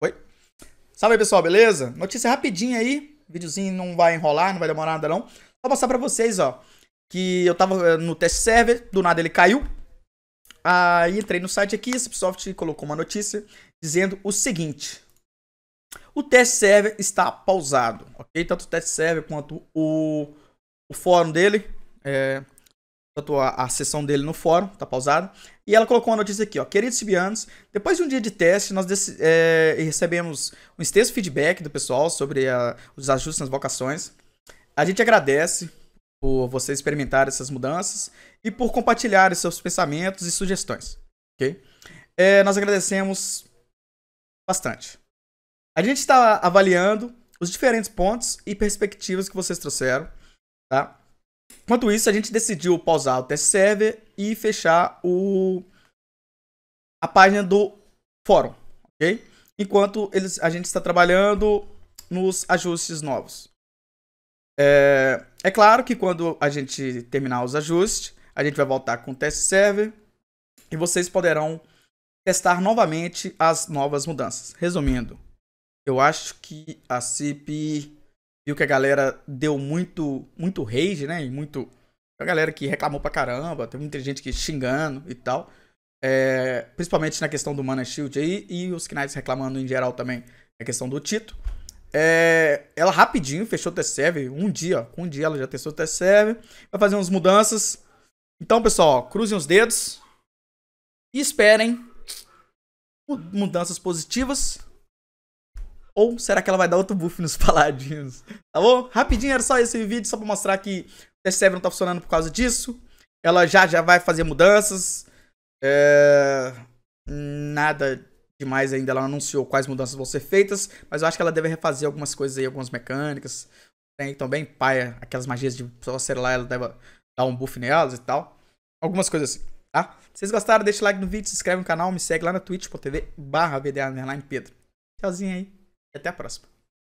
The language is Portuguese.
Oi? Salve aí, pessoal, beleza? Notícia rapidinha aí. videozinho não vai enrolar, não vai demorar nada não. Só mostrar pra vocês, ó. Que eu tava eh, no test server, do nada ele caiu. Aí entrei no site aqui, a Cipsoft colocou uma notícia dizendo o seguinte. O test server está pausado, ok? Tanto o test server quanto o, o fórum dele, é, tanto a, a sessão dele no fórum, está pausada. E ela colocou uma notícia aqui, ó. Queridos Sibianos, depois de um dia de teste, nós é, recebemos um extenso feedback do pessoal sobre a, os ajustes nas vocações. A gente agradece por vocês experimentar essas mudanças e por compartilhar seus pensamentos e sugestões, ok? É, nós agradecemos bastante. A gente está avaliando os diferentes pontos e perspectivas que vocês trouxeram, tá? Enquanto isso, a gente decidiu pausar o test server e fechar o a página do fórum, ok? Enquanto eles, a gente está trabalhando nos ajustes novos. É, é claro que quando a gente terminar os ajustes, a gente vai voltar com o test server e vocês poderão testar novamente as novas mudanças. Resumindo, eu acho que a CIP viu que a galera deu muito, muito rage, né? E muito. A galera que reclamou pra caramba, tem muita gente que xingando e tal. É, principalmente na questão do Mana Shield aí, e os Knights reclamando em geral também a questão do Tito. É, ela rapidinho fechou o T7, um dia, um dia ela já testou o T7, vai fazer umas mudanças. Então, pessoal, cruzem os dedos e esperem mudanças positivas ou será que ela vai dar outro buff nos paladinos Tá bom? Rapidinho, era só esse vídeo, só pra mostrar que o TS7 não tá funcionando por causa disso. Ela já já vai fazer mudanças. É... Nada demais ainda, ela anunciou quais mudanças vão ser feitas, mas eu acho que ela deve refazer algumas coisas aí, algumas mecânicas. Tem também, paia, aquelas magias de ser lá, ela deve dar um buff nelas e tal. Algumas coisas assim, tá? Se vocês gostaram, deixa o like no vídeo, se inscreve no canal, me segue lá na twitch.tv barra Pedro. Tchauzinho aí até a próxima.